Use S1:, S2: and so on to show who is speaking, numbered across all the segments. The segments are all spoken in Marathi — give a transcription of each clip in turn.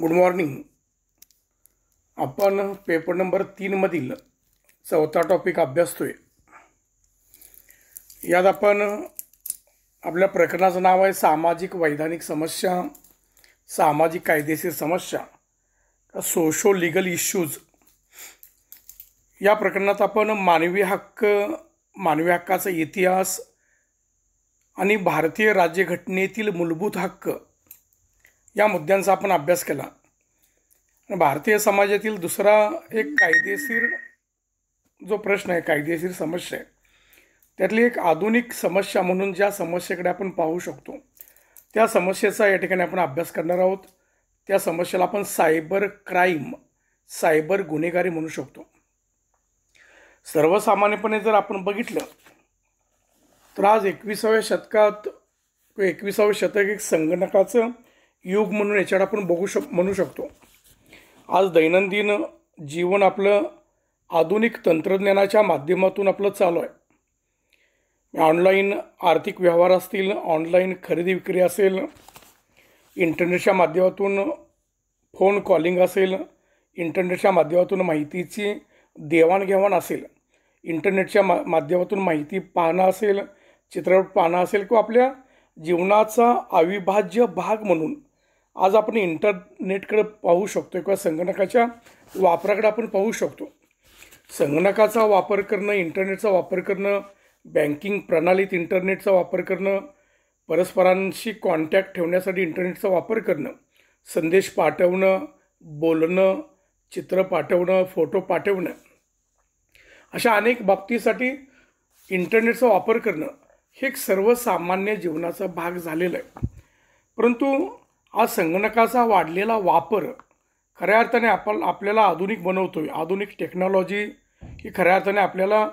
S1: गुड मॉर्निंग आपण पेपर नंबर तीनमधील चौथा टॉपिक अभ्यासतोय यात आपण आपल्या प्रकरणाचं नाव आहे सामाजिक वैधानिक समस्या सामाजिक कायदेशीर समस्या सोशो लिगल इश्यूज या प्रकरणात आपण मानवी हक्क मानवी हक्काचा इतिहास आणि भारतीय राज्यघटनेतील मूलभूत हक्क या मुद्द्यांचा आपण अभ्यास केला भारतीय समाजातील दुसरा एक कायदेशीर जो प्रश्न आहे कायदेशीर समस्या आहे त्यातली एक आधुनिक समस्या म्हणून ज्या समस्येकडे आपण पाहू शकतो त्या समस्येचा या ठिकाणी आपण अभ्यास करणार आहोत त्या समस्येला आपण सायबर क्राईम सायबर गुन्हेगारी म्हणू शकतो सर्वसामान्यपणे जर आपण बघितलं तर आज एकविसाव्या शतकात एकविसावं शतक एक संगणकाचं युग म्हणून याच्यात आपण बघू शक म्हणू शकतो आज दैनंदिन जीवन आपलं आधुनिक तंत्रज्ञानाच्या माध्यमातून आपलं चालू आहे ऑनलाईन आर्थिक व्यवहार असतील ऑनलाईन खरेदी विक्री असेल इंटरनेटच्या माध्यमातून फोन कॉलिंग असेल इंटरनेटच्या माध्यमातून माहितीची देवाणघेवाण असेल इंटरनेटच्या मा माध्यमातून माहिती पाहणं असेल चित्रपट पाहणं असेल किंवा आपल्या जीवनाचा अविभाज्य भाग म्हणून आज आपण इंटरनेटकडे पाहू शकतो किंवा संगणकाच्या वापराकडे आपण पाहू शकतो संगणकाचा वापर करणं इंटरनेटचा वापर करणं बँकिंग प्रणालीत इंटरनेटचा वापर करणं परस्परांशी कॉन्टॅक्ट ठेवण्यासाठी इंटरनेटचा वापर करणं संदेश पाठवणं बोलणं चित्र पाठवणं फोटो पाठवणं अशा अनेक बाबतीसाठी इंटरनेटचा वापर करणं हे एक सर्वसामान्य जीवनाचा भाग झालेला आहे परंतु आज संगणकाचा वाढलेला वापर खऱ्या अर्थाने आपण आपल्याला आधुनिक बनवतो आहे आधुनिक टेक्नॉलॉजी ही खऱ्या अर्थाने आपल्याला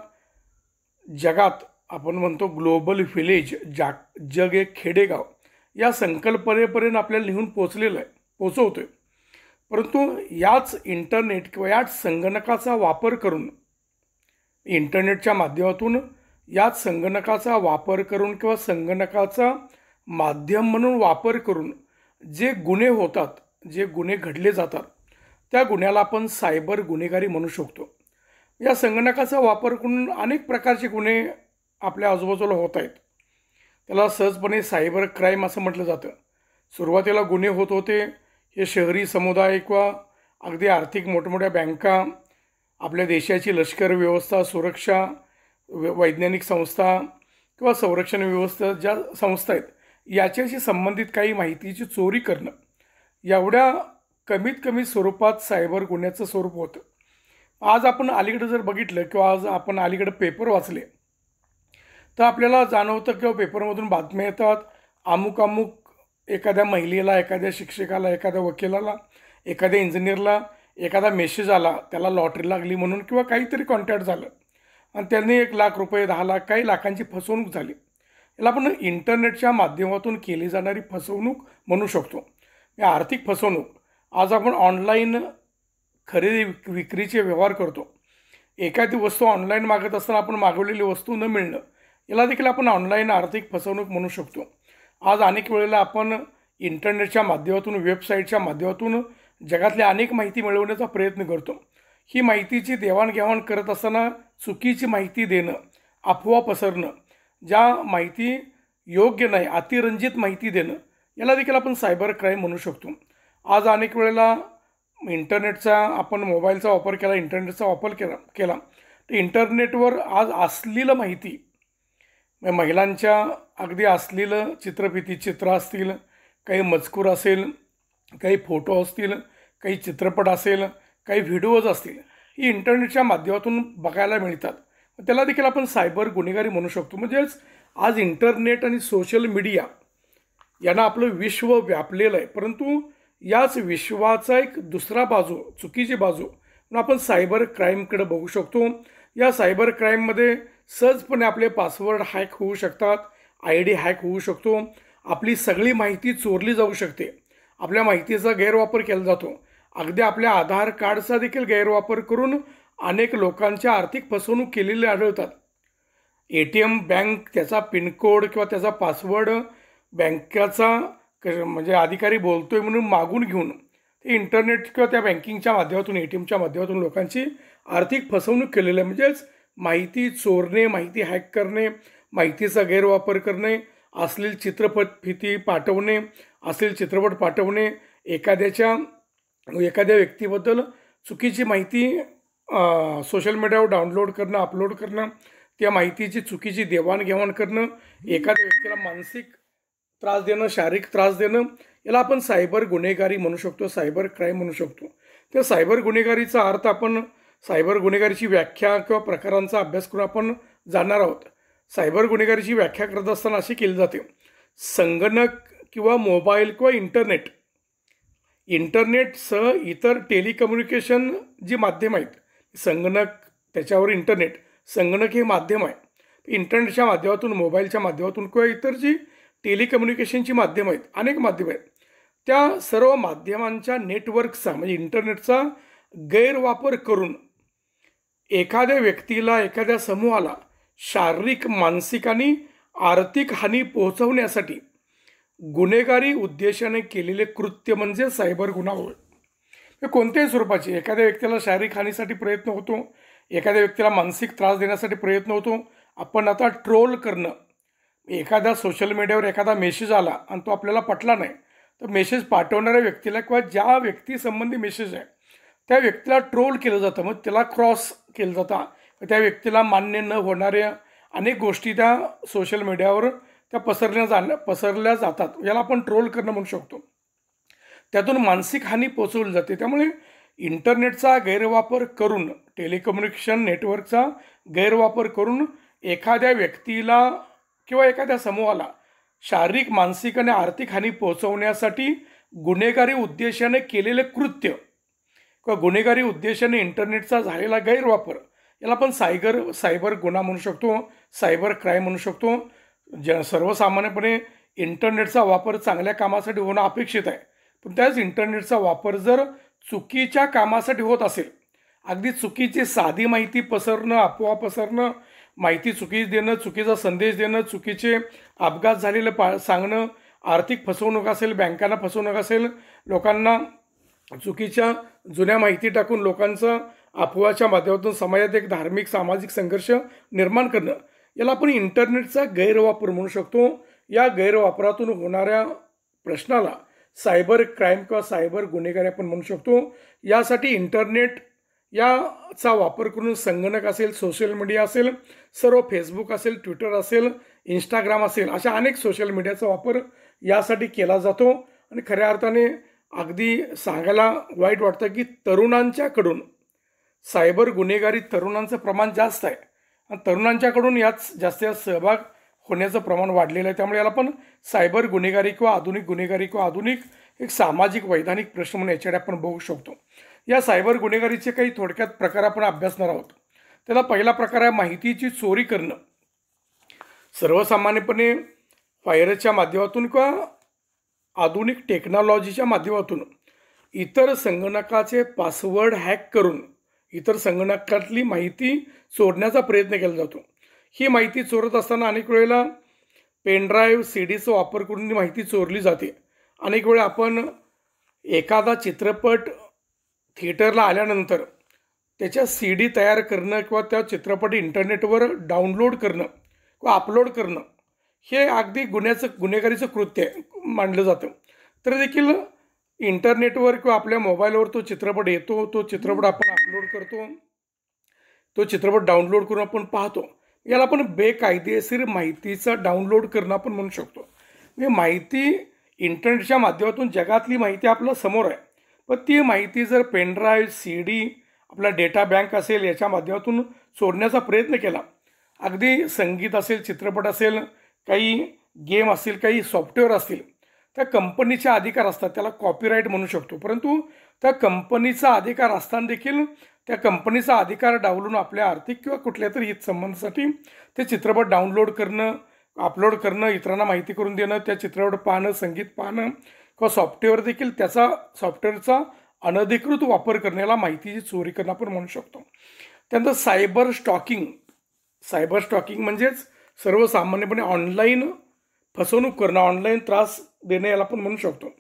S1: जगात आपण म्हणतो ग्लोबल व्हिलेज जाग जग एक खेडेगाव या संकल्पनेपर्यंत आपल्याला लिहून पोचलेलं आहे पोचवतो आहे परंतु याच इंटरनेट किंवा याच संगणकाचा वापर करून इंटरनेटच्या माध्यमातून याच संगणकाचा वापर करून किंवा संगणकाचा माध्यम म्हणून वापर करून जे गुन्हे होतात जे गुन्हे घडले जातात त्या गुन्ह्याला आपण सायबर गुन्हेगारी म्हणू शकतो या संगणकाचा वापर करून अनेक प्रकारचे गुन्हे आपल्या आजूबाजूला होत आहेत त्याला सहजपणे सायबर क्राईम असं म्हटलं जातं सुरुवातीला गुन्हे होत होते हे शहरी समुदाय किंवा अगदी आर्थिक मोठमोठ्या बँका आपल्या देशाची लष्कर व्यवस्था सुरक्षा वैज्ञानिक संस्था किंवा संरक्षण व्यवस्था ज्या संस्था आहेत याच्याशी संबंधित काही माहितीची चोरी करणं एवढ्या कमीत कमी स्वरूपात सायबर गुन्ह्याचं स्वरूप होतं आज आपण अलीकडं जर बघितलं किंवा आज आपण अलीकडं पेपर वाचले तर आपल्याला जाणवतं किंवा पेपरमधून बातम्या येतात अमुक अमुक एखाद्या महिलेला एखाद्या शिक्षकाला एखाद्या वकिलाला एखाद्या इंजिनियरला एखादा मेसेज आला त्याला लॉटरी लागली म्हणून किंवा काहीतरी कॉन्टॅक्ट झालं आणि त्यांनी एक लाख रुपये दहा लाख काही लाखांची फसवणूक झाली याला आपण इंटरनेटच्या माध्यमातून केली जाणारी फसवणूक म्हणू शकतो या आर्थिक फसवणूक आज आपण ऑनलाईन खरेदी विक्रीचे व्यवहार करतो एखादी वस्तू ऑनलाईन मागत असताना आपण मागवलेली वस्तू न मिळणं याला देखील आपण ऑनलाईन आर्थिक फसवणूक म्हणू शकतो आज अनेक वेळेला आपण इंटरनेटच्या माध्यमातून वेबसाईटच्या माध्यमातून जगातल्या अनेक माहिती मिळवण्याचा प्रयत्न करतो ही माहितीची देवाणघेवाण करत असताना चुकीची माहिती देणं अफवा पसरणं ज्या माहिती योग्य नाही अतिरंजित माहिती देणं याला देखील आपण सायबर क्राईम म्हणू शकतो आज अनेक वेळेला इंटरनेटचा आपण मोबाईलचा वापर केला इंटरनेटचा वापर केला केला तर इंटरनेटवर आज असलेलं माहिती महिलांच्या अगदी असलेलं चित्रफिती चित्र असतील काही मजकूर असेल काही फोटो असतील काही चित्रपट असेल काही व्हिडिओज असतील ही इंटरनेटच्या माध्यमातून बघायला मिळतात त्याला देखील आपण सायबर गुन्हेगारी म्हणू शकतो म्हणजेच आज इंटरनेट आणि सोशल मीडिया यांना आपलं विश्व व्यापलेलं आहे परंतु याच विश्वाचा एक दुसरा बाजू चुकीची बाजू आपण सायबर क्राईमकडे बघू शकतो या सायबर क्राईममध्ये सहजपणे आपले पासवर्ड हॅक होऊ शकतात आय डी हॅक होऊ शकतो आपली सगळी माहिती चोरली जाऊ शकते आपल्या माहितीचा गैरवापर केला जातो अगदी आपल्या आधार कार्डचा देखील गैरवापर करून अनेक लोकांच्या आर्थिक फसवणूक केलेली आढळतात ए टी एम बँक त्याचा पिनकोड किंवा त्याचा पासवर्ड बँकेचा म्हणजे अधिकारी बोलतो आहे म्हणून मागून घेऊन ते इंटरनेट किंवा त्या बँकिंगच्या माध्यमातून ए टी एमच्या माध्यमातून लोकांची आर्थिक फसवणूक केलेली आहे म्हणजेच माहिती चोरणे माहिती हॅक करणे माहितीचा गैरवापर करणे असलेली चित्रपट फिती पाठवणे असलेले चित्रपट पाठवणे एखाद्याच्या एखाद्या व्यक्तीबद्दल चुकीची माहिती सोशल मीडियावर डाउनलोड करणं अपलोड करणं त्या माहितीची चुकीची देवाणघेवाण करणं एखाद्या व्यक्तीला मानसिक त्रास देणं शारीरिक त्रास देणं याला आपण सायबर गुन्हेगारी म्हणू शकतो सायबर क्राईम म्हणू शकतो त्या सायबर गुन्हेगारीचा अर्थ आपण सायबर गुन्हेगारीची व्याख्या किंवा प्रकारांचा अभ्यास करून आपण जाणार आहोत सायबर गुन्हेगारीची व्याख्या करत असताना अशी केली जाते संगणक किंवा मोबाईल किंवा इंटरनेट इंटरनेटसह इतर टेलिकम्युनिकेशन जी माध्यम आहेत संगणक त्याच्यावर इंटरनेट संगणक हे माध्यम आहे इंटरनेटच्या माध्यमातून मोबाईलच्या माध्यमातून किंवा इतर जी टेलिकम्युनिकेशनची माध्यमं आहेत अनेक माध्यमं आहेत त्या सर्व माध्यमांच्या नेटवर्कचा म्हणजे इंटरनेटचा गैरवापर करून एखाद्या व्यक्तीला एखाद्या समूहाला शारीरिक मानसिक आणि आर्थिक हानी पोहोचवण्यासाठी गुन्हेगारी उद्देशाने केलेले कृत्य म्हणजे सायबर गुन्हा होय कोणत्याही स्वरूपाची एखाद्या व्यक्तीला शारीरिक हानीसाठी प्रयत्न होतो एखाद्या व्यक्तीला मानसिक त्रास देण्यासाठी प्रयत्न होतो आपण आता ट्रोल करणं एखाद्या सोशल मीडियावर एखादा मेसेज आला आणि तो आपल्याला पटला नाही तर मेसेज पाठवणाऱ्या व्यक्तीला किंवा ज्या व्यक्तीसंबंधी मेसेज आहे त्या व्यक्तीला ट्रोल केलं जातं मग त्याला क्रॉस केलं जातं त्या व्यक्तीला मान्य न होणाऱ्या अनेक गोष्टी त्या सोशल मीडियावर त्या पसरल्या जाण्या पसरल्या जातात याला आपण ट्रोल करणं म्हणू शकतो त्यातून मानसिक हानी पोचवली जाते त्यामुळे इंटरनेटचा गैरवापर करून टेलिकम्युनिकेशन नेटवर्कचा गैरवापर करून एखाद्या व्यक्तीला किंवा एखाद्या समूहाला शारीरिक मानसिक आणि आर्थिक हानी पोहोचवण्यासाठी गुन्हेगारी उद्देशाने केलेले कृत्य किंवा गुन्हेगारी उद्देशाने इंटरनेटचा झालेला गैरवापर याला आपण सायगर सायबर गुन्हा म्हणू शकतो सायबर क्राईम म्हणू शकतो ज सर्वसामान्यपणे इंटरनेटचा वापर चांगल्या कामासाठी होणं अपेक्षित आहे पण त्याच इंटरनेटचा वापर जर चुकीच्या कामासाठी होत असेल अगदी चुकीची साधी माहिती पसरणं अफवा पसरणं माहिती चुकीच देणं चुकीचा संदेश देणं चुकीचे अपघात झालेलं पा सांगणं आर्थिक फसवणूक असेल बँकांना फसवणूक असेल लोकांना चुकीच्या जुन्या माहिती टाकून लोकांचं अफवाच्या माध्यमातून समाजात एक धार्मिक सामाजिक संघर्ष निर्माण करणं याला आपण इंटरनेटचा गैरवापर म्हणू शकतो या गैरवापरातून होणाऱ्या प्रश्नाला सायबर क्राईम किंवा सायबर गुन्हेगारी आपण म्हणू शकतो यासाठी इंटरनेट याचा वापर करून संगणक असेल सोशल मीडिया असेल सर्व फेसबुक असेल ट्विटर असेल इंस्टाग्राम असेल अशा अनेक सोशल मीडियाचा वापर यासाठी केला जातो आणि खऱ्या अर्थाने अगदी सांगायला वाईट वाटतं की तरुणांच्याकडून सायबर गुन्हेगारी तरुणांचं प्रमाण जास्त आहे आणि तरुणांच्याकडून याच जास्त सहभाग होण्याचं प्रमाण वाढलेलं आहे त्यामुळे याला पण सायबर गुन्हेगारी किंवा आधुनिक गुन्हेगारी किंवा आधुनिक एक सामाजिक वैधानिक प्रश्न म्हणून याच्याकडे आपण बघू शकतो या सायबर गुन्हेगारीचे काही थोडक्यात प्रकार आपण अभ्यासणार आहोत त्याला पहिला प्रकार आहे माहितीची चोरी करणं सर्वसामान्यपणे फायरच्या माध्यमातून किंवा आधुनिक टेक्नॉलॉजीच्या माध्यमातून इतर संगणकाचे पासवर्ड हॅक करून इतर संगणकातली माहिती चोरण्याचा प्रयत्न केला जातो ही माहिती चोरत असताना अनेक वेळेला पेनड्राईव्ह सी डीचा वापर करून ही माहिती चोरली जाते अनेक वेळा आपण एखादा चित्रपट थिएटरला आल्यानंतर त्याच्या सी डी तयार करणं किंवा त्या चित्रपट इंटरनेटवर डाउनलोड करणं किंवा अपलोड करणं हे अगदी गुन्ह्याचं गुन्हेगारीचं कृत्य मानलं जातं तर देखील इंटरनेटवर किंवा आपल्या मोबाईलवर तो चित्रपट येतो तो चित्रपट आपण अपलोड करतो तो चित्रपट डाउनलोड करून आपण पाहतो याला आपण बेकायदेशीर माहितीचा डाउनलोड करणं आपण म्हणू शकतो म्हणजे माहिती इंटरनेटच्या माध्यमातून जगातली माहिती आपल्या समोर आहे पण ती माहिती जर पेनड्राईव्ह सी डी आपला डेटा बँक असेल याच्या माध्यमातून सोडण्याचा प्रयत्न केला अगदी संगीत असेल चित्रपट असेल काही गेम असतील काही सॉफ्टवेअर असतील त्या कंपनीचे अधिकार असतात त्याला कॉपीराईट म्हणू शकतो परंतु त्या कंपनीचा अधिकार असताना देखील त्या कंपनीचा अधिकार डावलून आपल्या आर्थिक किंवा कुठल्या तरी हित संबंधासाठी ते चित्रपट डाउनलोड करणं अपलोड करणं इतरांना माहिती करून देणं त्या चित्रपट पाहणं संगीत पाहणं किंवा सॉफ्टवेअर देखील त्याचा सॉफ्टवेअरचा अनधिकृत वापर करण्याला माहितीची चोरी करणं आपण म्हणू शकतो त्यानंतर सायबर स्टॉकिंग सायबर स्टॉकिंग म्हणजेच सर्वसामान्यपणे ऑनलाईन फसवणूक करणं ऑनलाईन त्रास देण्याला याला आपण म्हणू शकतो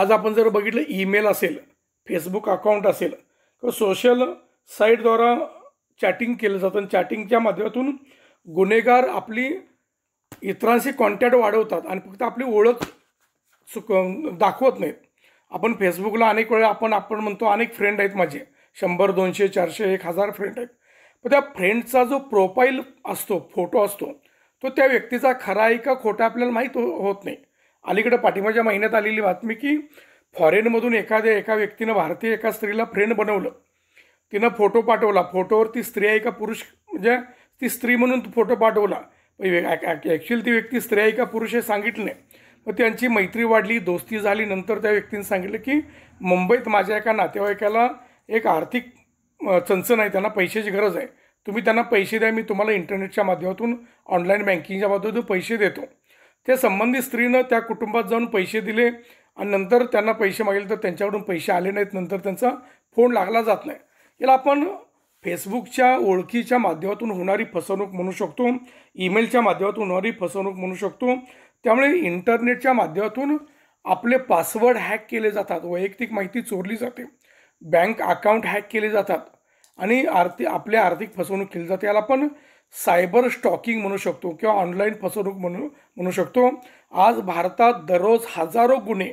S1: आज आपण जर बघितलं ईमेल असेल फेसबुक अकाउंट असेल किंवा सोशल साईटद्वारा चॅटिंग केलं जातं आणि चॅटिंगच्या माध्यमातून गुन्हेगार आपली इतरांशी कॉन्टॅक्ट वाढवतात आणि फक्त आपली ओळख चुक दाखवत नाहीत आपण फेसबुकला अनेक वेळा आपण आपण म्हणतो अनेक फ्रेंड आहेत माझे शंभर दोनशे चारशे एक हजार फ्रेंड आहेत पण त्या फ्रेंडचा जो प्रोफाईल असतो फोटो असतो तो त्या व्यक्तीचा खरा आहे का खोटा आपल्याला माहीत हो-, होत नाही अलीकडं पाठिंबाच्या महिन्यात आलेली बातमी की फॉरेनमधून एखाद्या एका व्यक्तीनं भारतीय एका स्त्रीला फ्रेंड बनवलं तिनं फोटो पाठवला फोटोवर ती स्त्री आहे का पुरुष म्हणजे ती स्त्री म्हणून फोटो पाठवला ॲक्च्युअली ती व्यक्ती स्त्री आहे का पुरुष हे सांगितलं नाही मग त्यांची मैत्री वाढली दोस्ती झाली नंतर त्या व्यक्तीने सांगितलं की मुंबईत माझ्या एका नातेवाईकाला एक आर्थिक चणचण आहे त्यांना पैशाची गरज आहे तुम्ही त्यांना पैसे द्या मी तुम्हाला इंटरनेटच्या माध्यमातून ऑनलाईन बँकिंगच्या माध्यमातून पैसे देतो ते संबंधित स्त्रीनं त्या कुटुंबात जाऊन पैसे दिले आणि नंतर त्यांना पैसे मागेल तर त्यांच्याकडून पैसे आले नाहीत नंतर त्यांचा फोन लागला जात नाही याला आपण फेसबुकच्या ओळखीच्या माध्यमातून होणारी फसवणूक म्हणू शकतो ईमेलच्या माध्यमातून होणारी फसवणूक म्हणू शकतो त्यामुळे इंटरनेटच्या माध्यमातून आपले पासवर्ड हॅक केले जातात वैयक्तिक माहिती चोरली जाते बँक अकाउंट हॅक केले जातात आणि आर्थिक आपल्या आर्थिक फसवणूक केली जाते याला आपण सायबर स्टॉकिंग म्हणू शकतो किंवा ऑनलाईन फसवणूक म्हणू म्हणू शकतो आज भारतात दररोज हजारो गुन्हे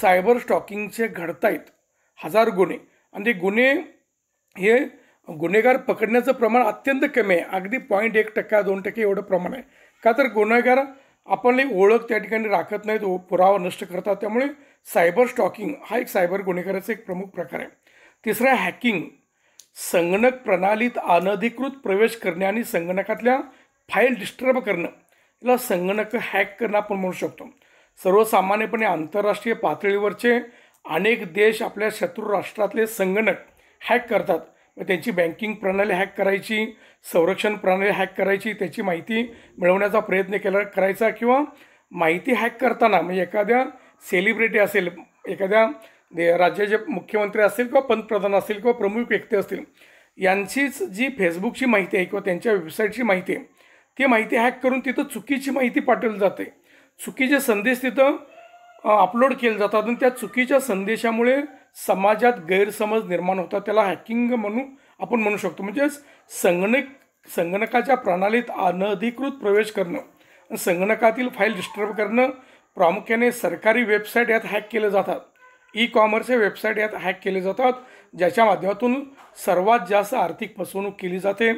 S1: सायबर स्टॉकिंगचे घडत आहेत हजार गुन्हे आणि ते गुन्हे हे गुन्हेगार पकडण्याचं प्रमाण अत्यंत कमी आहे अगदी पॉईंट एक टक्का दोन टक्के एवढं प्रमाण आहे का तर गुन्हेगार आपणही ओळख त्या ठिकाणी राखत नाहीत पुरावा नष्ट करतात त्यामुळे सायबर स्टॉकिंग हा एक सायबर गुन्हेगाराचा एक प्रमुख प्रकार आहे तिसरा हॅकिंग संगणक प्रणालीत अनधिकृत प्रवेश करणे आणि संगणकातल्या फाईल डिस्टर्ब करणं याला संगणक हॅक करणं आपण म्हणू शकतो सर्वसामान्यपणे आंतरराष्ट्रीय पातळीवरचे अनेक देश आपल्या शत्रू राष्ट्रातले संगणक हॅक करतात मग त्यांची बँकिंग प्रणाली हॅक करायची संरक्षण प्रणाली हॅक करायची त्याची माहिती मिळवण्याचा प्रयत्न केला करायचा किंवा माहिती हॅक करताना म्हणजे एखाद्या सेलिब्रिटी असेल एखाद्या दे राज्याचे मुख्यमंत्री असतील किंवा पंतप्रधान असतील किंवा प्रमुख व्यक्ती असतील यांचीच जी फेसबुकची माहिती आहे किंवा त्यांच्या वेबसाईटची माहिती आहे ती माहिती हॅक करून तिथं चुकीची माहिती पाठवली जाते चुकीचे संदेश तिथं अपलोड केले जातात आणि त्या चुकीच्या संदेशामुळे समाजात गैरसमज निर्माण होतात त्याला हॅकिंग म्हणू आपण म्हणू शकतो म्हणजेच संगणक संगणकाच्या प्रणालीत अनधिकृत प्रवेश करणं संगणकातील फाईल डिस्टर्ब करणं प्रामुख्याने सरकारी वेबसाईट यात हॅक केले जातात ई कॉमर्स हे वेबसाईट यात हॅक केले जातात ज्याच्या माध्यमातून सर्वात जास्त आर्थिक फसवणूक केली जाते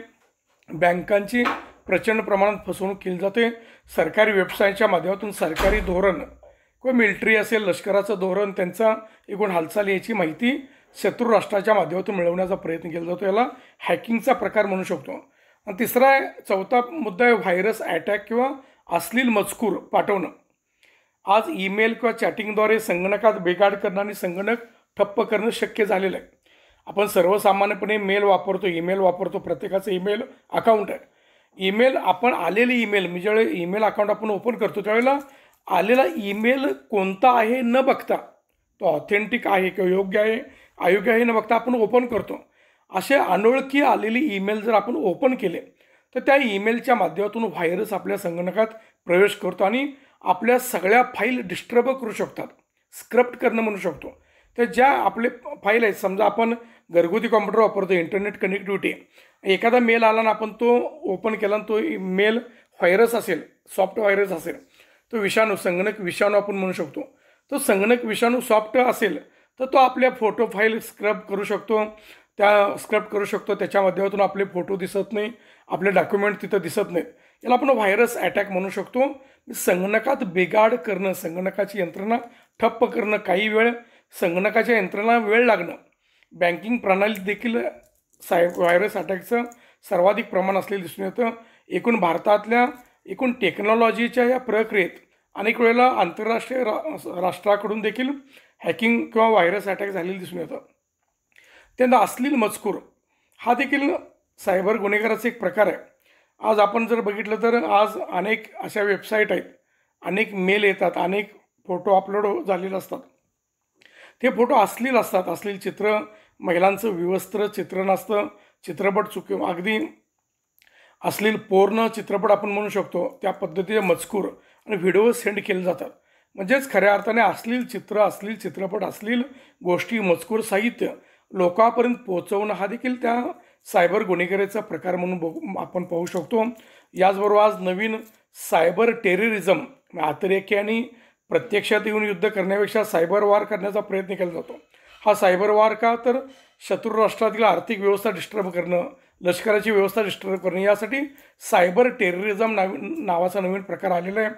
S1: बँकांची प्रचंड प्रमाणात फसवणूक केली जाते सरकारी वेबसाईटच्या माध्यमातून सरकारी धोरण किंवा मिलिटरी असेल लष्कराचं धोरण त्यांचा एकूण हालचाल याची माहिती शत्रू राष्ट्राच्या माध्यमातून मिळवण्याचा प्रयत्न केला जातो याला हॅकिंगचा प्रकार म्हणू शकतो आणि तिसरा चौथा मुद्दा आहे व्हायरस अटॅक किंवा अश्लील मजकूर पाठवणं आज ईमेल किंवा चॅटिंगद्वारे संगणकात बेगाड करणं आणि संगणक ठप्प करणं शक्य झालेलं आहे आपण सर्वसामान्यपणे मेल वापरतो ईमेल वापरतो प्रत्येकाचं ईमेल अकाउंट आहे ईमेल आपण आलेले ईमेल म्हणजे ज्यावेळेस ईमेल अकाउंट आपण ओपन करतो त्यावेळेला आलेला ईमेल कोणता आहे न बघता तो ऑथेंटिक आहे किंवा योग्य आहे अयोग्य आहे न बघता आपण ओपन करतो असे अनोळखी आलेली ईमेल जर आपण ओपन केले तर त्या ईमेलच्या माध्यमातून व्हायरस आपल्या संगणकात प्रवेश करतो आणि आपल्या सगळ्या फाईल डिस्टर्ब करू शकतात स्क्रप्ट करणं म्हणू शकतो तर ज्या आपले फाईल आहेत समजा आपण घरगुती कॉम्प्युटर वापरतो इंटरनेट कनेक्टिव्हिटी एखादा मेल आला ना आपण तो ओपन केला आणि तो मेल व्हायरस असेल सॉफ्ट व्हायरस असेल तो विषाणू संगणक विषाणू आपण म्हणू शकतो तो संगणक विषाणू सॉफ्ट असेल तर तो आपल्या फोटो फाईल स्क्रब करू शकतो त्या स्क्रब करू शकतो त्याच्या माध्यमातून आपले फोटो दिसत नाही आपले डॉक्युमेंट तिथं दिसत नाहीत याला आपण व्हायरस अटॅक म्हणू शकतो संगणकात बिघाड करणं संगणकाची यंत्रणा ठप्प करणं काही वेळ संगणकाच्या यंत्रणा वेळ लागणं बँकिंग प्रणालीत देखील साय व्हायरस अटॅकचं सर्वाधिक प्रमाण असलेलं दिसून येतं एकूण भारतातल्या एकूण टेक्नॉलॉजीच्या या प्रक्रियेत अनेक वेळेला आंतरराष्ट्रीय रा राष्ट्राकडून देखील हॅकिंग किंवा व्हायरस अटॅक झालेलं दिसून येतं त्यांना अस्लील मजकूर हा देखील सायबर गुन्हेगाराचा एक प्रकार आहे आज आपण जर बघितलं तर आज अनेक अशा वेबसाईट आहेत अनेक मेल येतात अनेक फोटो अपलोड झालेले असतात ते फोटो असलेले असतात असलेली चित्र महिलांचं विवस्त्र चित्र नसतं चित्रपट चुकी अगदी असलेलं पूर्ण चित्रपट आपण म्हणू शकतो त्या पद्धतीचे मजकूर आणि व्हिडिओ सेंड केले जातात म्हणजेच खऱ्या अर्थाने असलील चित्र असलील चित्रपट असलील गोष्टी मजकूर साहित्य लोकांपर्यंत पोहोचवणं हा देखील त्या सायबर गुन्हेगारीचा प्रकार म्हणून बघू आपण पाहू शकतो याचबरोबर आज नवीन सायबर टेररिझम आणि प्रत्यक्षात येऊन युद्ध करण्यापेक्षा सायबर वार करण्याचा प्रयत्न केला जातो हा सायबर वार का तर शत्रू राष्ट्रातील आर्थिक व्यवस्था डिस्टर्ब करणं लष्कराची व्यवस्था डिस्टर्ब करणं यासाठी सायबर टेररिझम नावाचा नवीन प्रकार आलेला आहे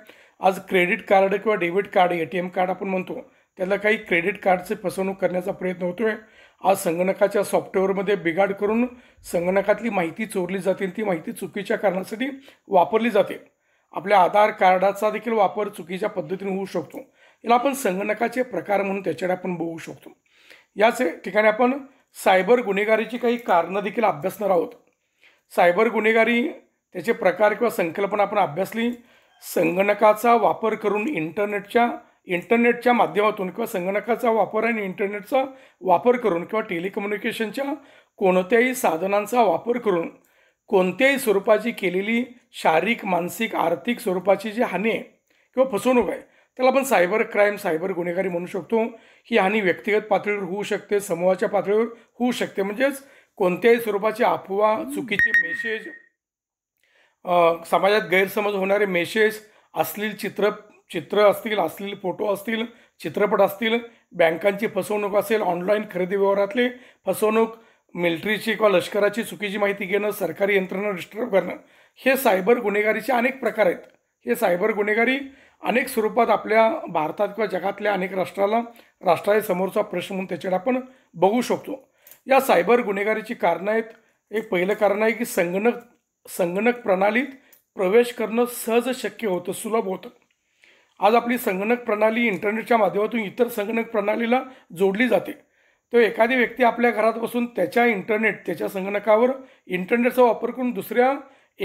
S1: आज क्रेडिट कार्ड किंवा debit card A T M card आपण म्हणतो त्याला काही क्रेडिट कार्डचे फसवणूक करण्याचा प्रयत्न होतो आहे आज संगणकाच्या सॉफ्टवेअरमध्ये बिघाड करून संगणकातली माहिती चोरली जाते ती माहिती चुकीच्या कारणासाठी वापरली जाते आपल्या आधार कार्डाचा देखील वापर चुकीच्या पद्धतीने होऊ शकतो याला आपण संगणकाचे प्रकार म्हणून त्याच्याकडे आपण बघू शकतो याच ठिकाणी आपण सायबर गुन्हेगारीची काही कारणं देखील अभ्यासणार आहोत सायबर गुन्हेगारी त्याचे प्रकार किंवा संकल्पना आपण अभ्यासली संगणकाचा वापर करून इंटरनेटच्या इंटरनेटच्या माध्यमातून किंवा संगणकाचा वापर आणि इंटरनेटचा वापर करून किंवा टेलिकम्युनिकेशनच्या कोणत्याही साधनांचा वापर करून कोणत्याही स्वरूपाची केलेली शारीरिक मानसिक आर्थिक स्वरूपाची जी हानी आहे किंवा फसवणूक आहे त्याला आपण सायबर क्राईम सायबर गुन्हेगारी म्हणू शकतो ही हानी व्यक्तिगत पातळीवर होऊ शकते समूहाच्या पातळीवर होऊ शकते म्हणजेच कोणत्याही स्वरूपाची अफवा चुकीचे मेसेज समाजात गैरसमज होणारे मेसेज असलेली चित्र चित्र असतील असलेले फोटो असतील चित्रपट असतील बँकांची फसवणूक असेल ऑनलाईन खरेदी व्यवहारातले फसवणूक मिलिटरीची किंवा लष्कराची चुकीची माहिती घेणं सरकारी यंत्रणा डिस्टर्ब करणं हे सायबर गुन्हेगारीचे अनेक प्रकार आहेत हे सायबर गुन्हेगारी अनेक स्वरूपात आपल्या भारतात किंवा जगातल्या अनेक राष्ट्राला राष्ट्राच्या समोरचा प्रश्न म्हणून त्याच्याकडे आपण बघू शकतो या सायबर गुन्हेगारीची कारणं आहेत एक पहिलं कारण आहे की संगणक संगणक प्रणालीत प्रवेश करणं सहज शक्य होतं सुलभ होतं आज आपली संगणक प्रणाली इंटरनेटच्या माध्यमातून इतर संगणक प्रणालीला जोडली जाते तो एखादी व्यक्ती आपल्या घरात बसून त्याच्या इंटरनेट त्याच्या संगणकावर इंटरनेटचा वापर करून दुसऱ्या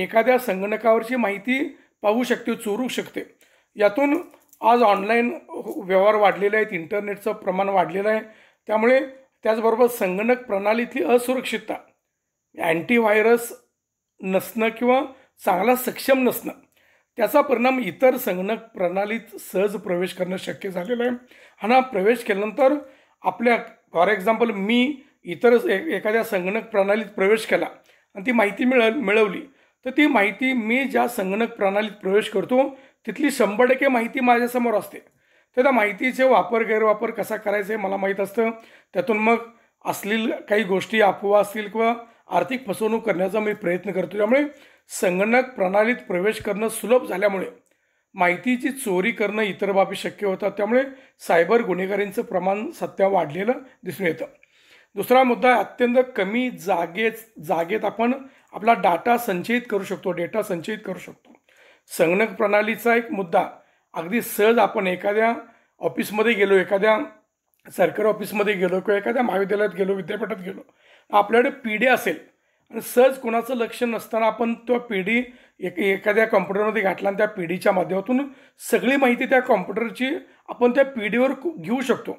S1: एखाद्या संगणकावरची माहिती पाहू शकते चोरू शकते यातून आज ऑनलाईन व्यवहार वाढलेले आहेत इंटरनेटचं प्रमाण वाढलेलं आहे त्यामुळे त्याचबरोबर संगणक प्रणालीतली असुरक्षितता अँटीव्हायरस नसणं किंवा चांगला सक्षम नसणं त्याचा परिणाम इतर संगणक प्रणालीत सहज प्रवेश करणं शक्य झालेलं आहे आणि प्रवेश केल्यानंतर आपल्या फॉर एक्झाम्पल मी इतर एखाद्या संगणक प्रणालीत प्रवेश केला आणि ती माहिती मिळ मिळवली तर ती माहिती मी ज्या संगणक प्रणालीत प्रवेश करतो तिथली शंभर टक्के माहिती माझ्यासमोर असते तर त्या माहितीचे वापर गैरवापर कसा करायचा हे मला माहीत असतं त्यातून मग असलेल काही गोष्टी अफवा असतील किंवा आर्थिक फसवणूक करण्याचा मी प्रयत्न करतो त्यामुळे संगणक प्रणालीत प्रवेश करणं सुलभ झाल्यामुळे माहितीची चोरी करणं इतर बाबी शक्य होतात त्यामुळे सायबर गुन्हेगारींचं प्रमाण सत्या वाढलेलं दिसून येतं दुसरा मुद्दा अत्यंत कमी जागेच जागेत आपण आपला डाटा संचयित करू शकतो डेटा संचयित करू शकतो संगणक प्रणालीचा एक मुद्दा अगदी सहज आपण एखाद्या ऑफिसमध्ये गेलो एखाद्या सरकारी ऑफिसमध्ये गेलो किंवा एखाद्या महाविद्यालयात गेलो विद्यापीठात गेलो आपल्याकडे पी डी असेल सहज कोणाचं लक्ष नसताना आपण तो पिढी एक एखाद्या कॉम्प्युटरमध्ये घातला आणि त्या पिढीच्या माध्यमातून सगळी माहिती त्या कॉम्प्युटरची आपण त्या पिढीवर घेऊ शकतो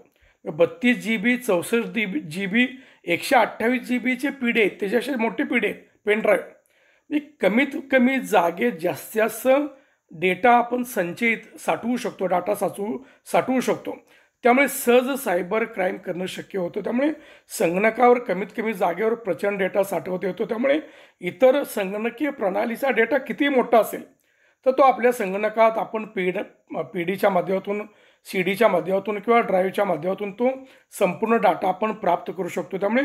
S1: बत्तीस जी बी चौसष्ट जी बी जी बी एकशे अठ्ठावीस जी बीचे पिढी आहेत त्याच्याशी मोठी पिढी आहेत ड्राईव्ह म्हणजे कमीत कमी जागेत जास्त जास्त डेटा आपण संचयित साठवू शकतो डाटा साचवू साठवू शकतो त्यामुळे सहज सायबर क्राईम करणं शक्य होतं त्यामुळे संगणकावर कमीत कमी जागेवर प्रचंड डेटा साठवता येतो त्यामुळे इतर संगणकीय प्रणालीचा डेटा किती मोठा असेल तर तो आपल्या संगणकात आपण पीड पी डीच्या माध्यमातून सी डीच्या माध्यमातून किंवा ड्राईव्हच्या माध्यमातून तो संपूर्ण डाटा आपण प्राप्त करू शकतो त्यामुळे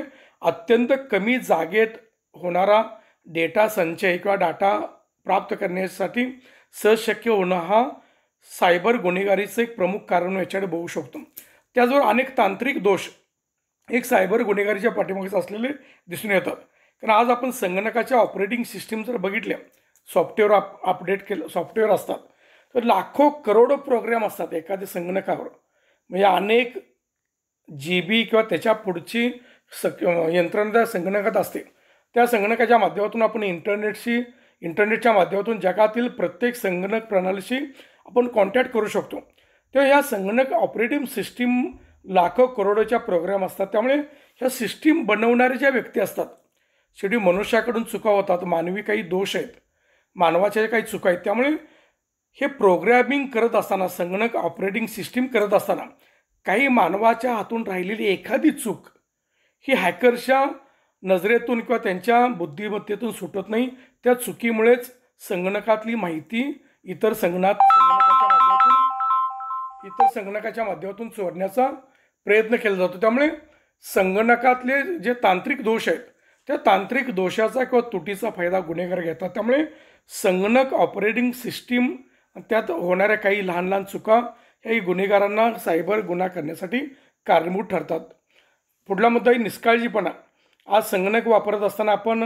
S1: अत्यंत कमी जागेत होणारा डेटा संचय किंवा डाटा प्राप्त करण्यासाठी सहज शक्य होणं हा सायबर गुन्हेगारीचं एक प्रमुख कारण याच्याकडे बघू शकतो त्याचबरोबर अनेक तांत्रिक दोष एक सायबर गुन्हेगारीच्या पाठीमागेच असलेले दिसून येतात कारण आज आपण संगणकाच्या ऑपरेटिंग सिस्टीम जर बघितल्या सॉफ्टवेअर आप अपडेट केलं सॉफ्टवेअर असतात तर लाखो करोडो प्रोग्राम असतात एखाद्या संगणकावर म्हणजे अनेक जी बी किंवा त्याच्या पुढची सक यंत्रणा त्या संगणकात असते त्या संगणकाच्या माध्यमातून आपण इंटरनेटशी इंटरनेटच्या माध्यमातून जगातील प्रत्येक संगणक प्रणालीशी आपण कॉन्टॅक्ट करू शकतो तेव्हा ह्या संगणक ऑपरेटिंग सिस्टीम लाखो करोडोच्या प्रोग्राम असतात त्यामुळे ह्या सिस्टीम बनवणारे ज्या व्यक्ती असतात शेवटी मनुष्याकडून चुका होतात मानवी काही दोष आहेत मानवाच्या काही चुका आहेत त्यामुळे हे प्रोग्रॅमिंग करत असताना संगणक ऑपरेटिंग सिस्टीम करत असताना काही मानवाच्या हातून राहिलेली एखादी चूक ही हॅकर्सच्या नजरेतून किंवा त्यांच्या बुद्धिमत्तेतून सुटत नाही त्या चुकीमुळेच संगणकातली माहिती इतर संगणक संगणकाच्या माध्यमातून इतर संगणकाच्या माध्यमातून चोरण्याचा प्रयत्न केला जातो त्यामुळे संगणकातले जे तांत्रिक दोष आहेत त्या तांत्रिक दोषाचा किंवा तुटीचा फायदा गुन्हेगार घेतात त्यामुळे संगणक ऑपरेटिंग सिस्टीम त्यात होणाऱ्या काही लहान लहान चुका याही गुन्हेगारांना सायबर गुन्हा करण्यासाठी कारणीभूत ठरतात पुढला मुद्दा आहे निष्काळजीपणा आज संगणक वापरत असताना आपण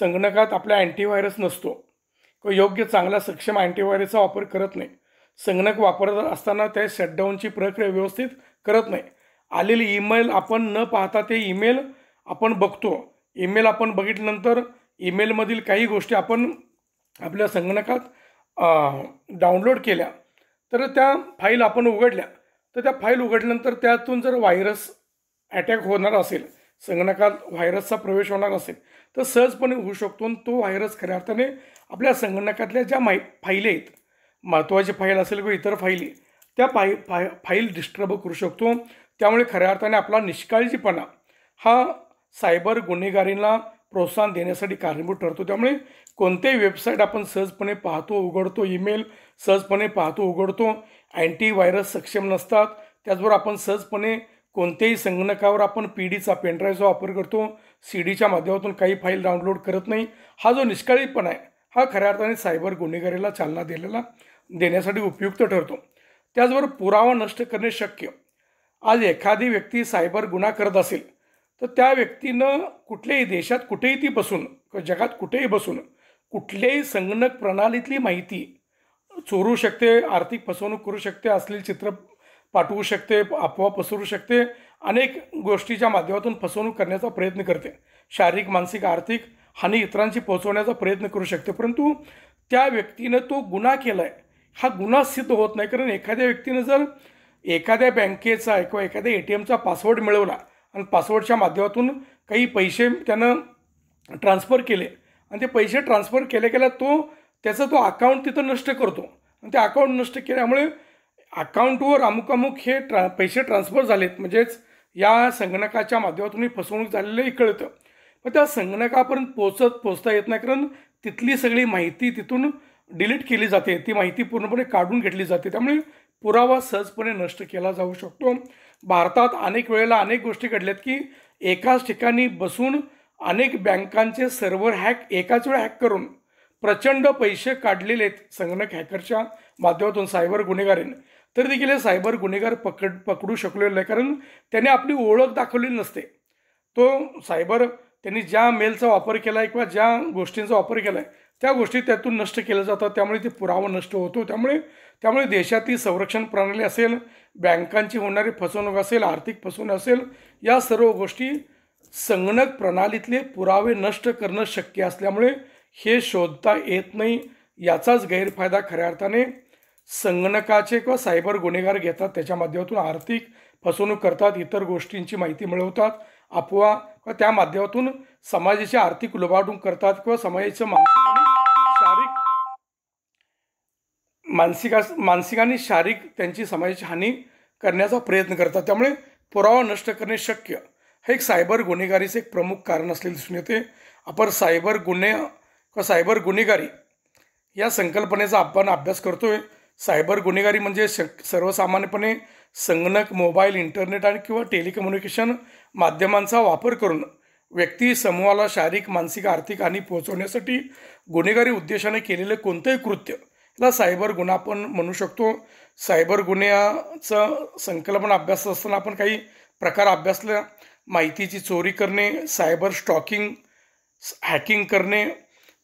S1: संगणकात आपला अँटीव्हायरस नसतो व योग्य चांगला सक्षम अँटीव्हायरसचा वापर करत नाही संगणक वापरत असताना त्या शटडाऊनची प्रक्रिया व्यवस्थित करत नाही आलेले ईमेल आपण न पाहता ते ईमेल आपण बघतो ईमेल आपण बघितल्यानंतर ईमेलमधील काही गोष्टी आपण आपल्या संगणकात डाउनलोड केल्या तर त्या फाईल आपण उघडल्या तर त्या फाईल उघडल्यानंतर त्यातून जर व्हायरस अटॅक होणार असेल संगणकात व्हायरसचा प्रवेश होणार असेल तर सहजपणे होऊ शकतो तो व्हायरस खऱ्या अर्थाने आपल्या संगणकातल्या ज्या माय फाईले आहेत महत्त्वाची फाईल असेल किंवा इतर फाईली त्या फाई फाय फाईल डिस्टर्ब करू शकतो त्यामुळे खऱ्या अर्थाने आपला निष्काळजीपणा हा सायबर गुन्हेगारींना प्रोत्साहन देण्यासाठी कारणीभूत ठरतो त्यामुळे कोणतेही वेबसाईट आपण सहजपणे पाहतो उघडतो ईमेल सहजपणे पाहतो उघडतो अँटीव्हायरस सक्षम नसतात त्याचबरोबर आपण सहजपणे कोणत्याही संगणकावर आपण पी डीचा पेनड्राईव्हचा वापर करतो सी डीच्या माध्यमातून काही फाईल डाउनलोड करत नाही हा जो निष्काळीपणा आहे हा खऱ्या अर्थाने सायबर गुन्हेगारीला चालना दिलेला देण्यासाठी उपयुक्त ठरतो त्याचबरोबर पुरावा नष्ट करणे शक्य आज एखादी व्यक्ती सायबर गुन्हा करत असेल तर त्या व्यक्तीनं कुठल्याही देशात कुठेही ती बसून किंवा जगात कुठेही बसून कुठल्याही संगणक प्रणालीतली माहिती चोरू शकते आर्थिक फसवणूक करू शकते असलेली चित्र पाठवू शकते अफवा पसरू शकते अनेक गोष्टीच्या माध्यमातून फसवणूक करण्याचा प्रयत्न करते शारीरिक मानसिक आर्थिक हानी इतरांशी पोहोचवण्याचा प्रयत्न करू शकते परंतु त्या व्यक्तीनं तो गुन्हा केला आहे हा गुन्हा सिद्ध होत नाही कारण एखाद्या व्यक्तीनं जर एखाद्या बँकेचा किंवा एखाद्या ए टी एमचा पासवर्ड मिळवला आणि पासवर्डच्या माध्यमातून काही पैसे त्यानं ट्रान्सफर केले आणि ते पैसे ट्रान्सफर केले गेल्या तो त्याचा तो अकाउंट तिथं नष्ट करतो आणि ते अकाउंट नष्ट केल्यामुळे अकाउंटवर अमुक अमुक हे ट्रा पैसे ट्रान्सफर झालेत म्हणजेच या संगणकाच्या माध्यमातून फसवणूक झालेलं हे कळतं मग त्या संगणकापर्यंत पोचत पोचता येत नाही कारण तिथली सगळी माहिती तिथून डिलीट केली जाते ती माहिती पूर्णपणे काढून घेतली जाते त्यामुळे पुरावा सहजपणे नष्ट केला जाऊ शकतो भारतात अनेक वेळेला अनेक गोष्टी घडल्यात की एकाच ठिकाणी बसून अनेक बँकांचे सर्व्हर हॅक एकाच वेळ हॅक करून प्रचंड पैसे काढलेले आहेत संगणक हॅकरच्या माध्यमातून सायबर गुन्हेगारीने तर देखील हे सायबर गुन्हेगार पकड पकडू शकलेलं नाही कारण त्याने आपली ओळख दाखवलेली नसते तो सायबर त्यांनी ज्या मेलचा वापर केला आहे किंवा ज्या गोष्टींचा वापर केला आहे त्या गोष्टी त्यातून नष्ट केल्या जातात त्यामुळे ते पुरावा नष्ट होतो त्यामुळे त्यामुळे देशातील संरक्षण प्रणाली असेल बँकांची होणारी फसवणूक असेल आर्थिक फसवणूक असेल या सर्व गोष्टी संगणक प्रणालीतले पुरावे नष्ट करणं शक्य असल्यामुळे हे शोधता येत नाही याचाच गैरफायदा खऱ्या अर्थाने संगणकाचे किंवा सायबर गुन्हेगार घेतात त्याच्या माध्यमातून आर्थिक फसवणूक करतात इतर गोष्टींची माहिती मिळवतात अफवा त्या माध्यमातून समाजाची आर्थिक लुबाडून करतात किंवा समाजाचं मानसिक आणि शारीरिक मानसिक मानसिक आणि शारीरिक त्यांची समाजाची हानी करण्याचा प्रयत्न करतात त्यामुळे पुरावा नष्ट करणे शक्य हे एक सायबर गुन्हेगारीचं एक प्रमुख कारण असलेले दिसून येते आपण सायबर गुन्हे किंवा सायबर गुन्हेगारी या संकल्पनेचा आपण अभ्यास करतोय सायबर गुन्हेगारी म्हणजे सर्वसामान्यपणे संगणक मोबाईल इंटरनेट आणि किंवा टेलिकम्युनिकेशन माध्यमांचा वापर करून व्यक्ती समूहाला शारीरिक मानसिक आर्थिक हानी पोहोचवण्यासाठी गुन्हेगारी उद्देशाने केलेले कोणतंही कृत्य याला सायबर गुन्हा आपण म्हणू शकतो सायबर गुन्ह्याचं संकल्पना अभ्यास असताना आपण काही प्रकार अभ्यासल्या माहितीची चोरी करणे सायबर स्टॉकिंग हॅकिंग करणे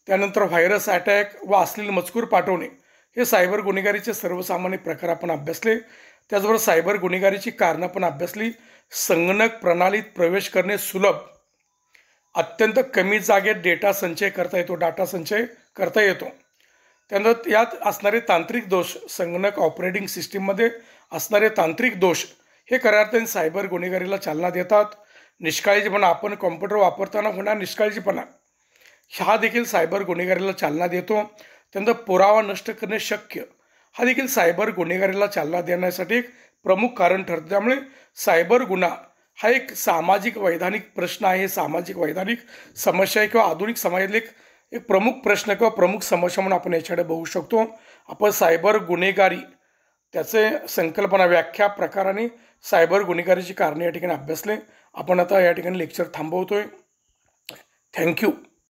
S1: त्यानंतर व्हायरस अटॅक व असलेले मजकूर पाठवणे हे सायबर गुन्हेगारीचे सर्वसामान्य प्रकार आपण अभ्यासले त्याचबरोबर सायबर गुन्हेगारीची कारणं पण अभ्यासली संगणक प्रणालीत प्रवेश करणे सुलभ अत्यंत कमी जागेत डेटा संचय करता येतो डाटा संचय करता येतो त्यानंतर यात असणारे तांत्रिक दोष संगणक ऑपरेटिंग सिस्टीममध्ये असणारे तांत्रिक दोष हे खऱ्या अर्थाने सायबर गुन्हेगारीला चालना देतात निष्काळजीपणा आपण कॉम्प्युटर वापरताना होणार निष्काळजीपणा हा देखील सायबर गुन्हेगारीला चालना देतो त्यानंतर पुरावा नष्ट करणे शक्य हा देखील सायबर गुन्हेगारीला चालना देण्यासाठी एक प्रमुख कारण ठरतं त्यामुळे सायबर गुन्हा हा एक सामाजिक वैधानिक प्रश्न आहे सामाजिक वैधानिक समस्या आहे किंवा आधुनिक समाजातील एक एक प्रमुख प्रश्न किंवा प्रमुख समस्या म्हणून आपण याच्याकडे बघू शकतो आपण सायबर गुन्हेगारी त्याचे संकल्पना व्याख्या प्रकार आणि सायबर गुन्हेगारीची कारणे या ठिकाणी अभ्यासले आपण आता या ठिकाणी लेक्चर थांबवतोय थँक्यू